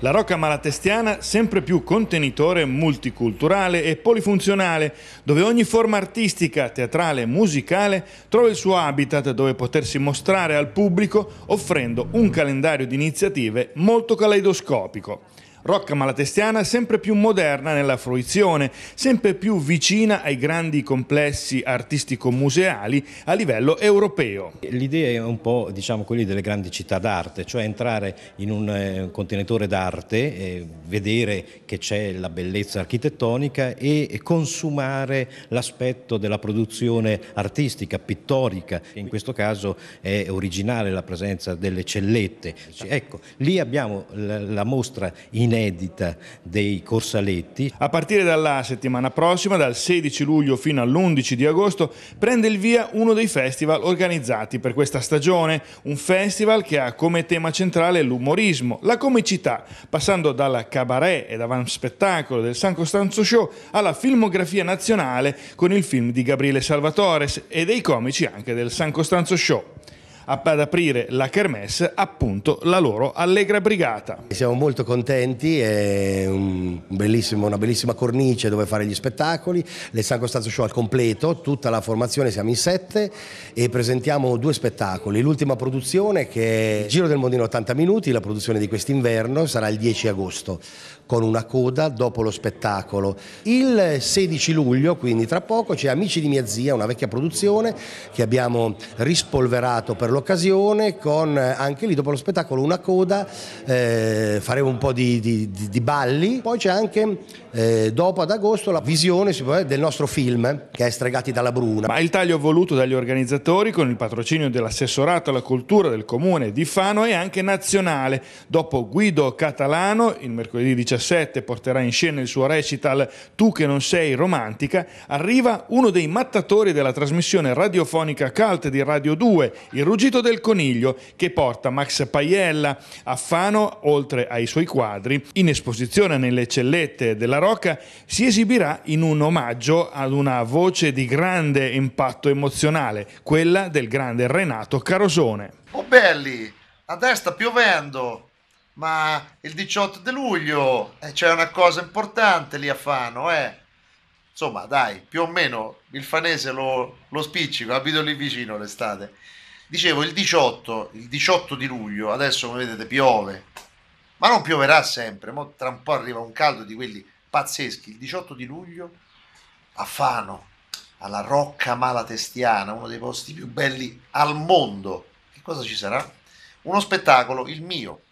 La Rocca Malatestiana sempre più contenitore multiculturale e polifunzionale, dove ogni forma artistica, teatrale e musicale trova il suo habitat dove potersi mostrare al pubblico offrendo un calendario di iniziative molto caleidoscopico. Rocca malatestiana sempre più moderna nella fruizione, sempre più vicina ai grandi complessi artistico-museali a livello europeo. L'idea è un po' diciamo quella delle grandi città d'arte, cioè entrare in un eh, contenitore d'arte, vedere che c'è la bellezza architettonica e consumare l'aspetto della produzione artistica, pittorica, in questo caso è originale la presenza delle cellette. Ecco, lì abbiamo la mostra in inedita dei Corsaletti. A partire dalla settimana prossima, dal 16 luglio fino all'11 di agosto, prende il via uno dei festival organizzati per questa stagione, un festival che ha come tema centrale l'umorismo, la comicità, passando dalla cabaret ed avanspettacolo del San Costanzo Show alla filmografia nazionale con il film di Gabriele Salvatore e dei comici anche del San Costanzo Show ad aprire la Kermesse, appunto la loro Allegra Brigata. Siamo molto contenti, è un una bellissima cornice dove fare gli spettacoli, le San Costanzo Show al completo, tutta la formazione siamo in sette e presentiamo due spettacoli. L'ultima produzione che è Giro del Mondino 80 minuti, la produzione di quest'inverno, sarà il 10 agosto con una coda dopo lo spettacolo. Il 16 luglio, quindi tra poco, c'è Amici di mia zia, una vecchia produzione che abbiamo rispolverato per l'occasione con eh, anche lì dopo lo spettacolo una coda, eh, faremo un po' di, di, di, di balli, poi c'è anche eh, dopo ad agosto la visione dire, del nostro film che è Stregati dalla Bruna. Ma il taglio voluto dagli organizzatori con il patrocinio dell'assessorato alla cultura del comune di Fano è anche nazionale. Dopo Guido Catalano, il mercoledì 17 2017 porterà in scena il suo recital Tu che non sei romantica, arriva uno dei mattatori della trasmissione radiofonica Cult di Radio 2, Il ruggito del coniglio, che porta Max Paiella a Fano, oltre ai suoi quadri, in esposizione nelle cellette della Rocca, si esibirà in un omaggio ad una voce di grande impatto emozionale, quella del grande Renato Carosone. Oh belli, a destra piovendo, ma il 18 di luglio eh, c'è una cosa importante lì a Fano, eh. Insomma, dai, più o meno il fanese lo, lo spiccico, abito lì vicino l'estate. Dicevo, il 18, il 18 di luglio, adesso come vedete piove, ma non pioverà sempre, mo tra un po' arriva un caldo di quelli pazzeschi. Il 18 di luglio a Fano, alla Rocca Malatestiana, uno dei posti più belli al mondo, che cosa ci sarà? Uno spettacolo, il mio,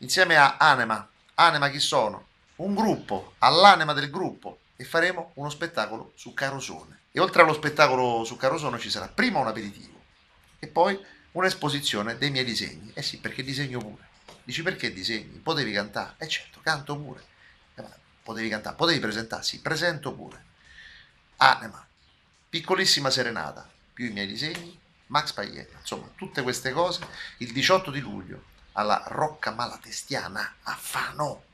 insieme a Anema. Anema chi sono? Un gruppo, all'anima del gruppo e faremo uno spettacolo su Carosone. E oltre allo spettacolo su Carosone ci sarà prima un aperitivo e poi un'esposizione dei miei disegni. Eh sì, perché disegno pure. Dici perché disegni? Potevi cantare? Eh certo, canto pure. Eh, potevi cantare, potevi presentarsi, presento pure. Anema, piccolissima serenata, più i miei disegni, Max Paglietta, insomma tutte queste cose il 18 di luglio alla Rocca Malatestiana a Fano.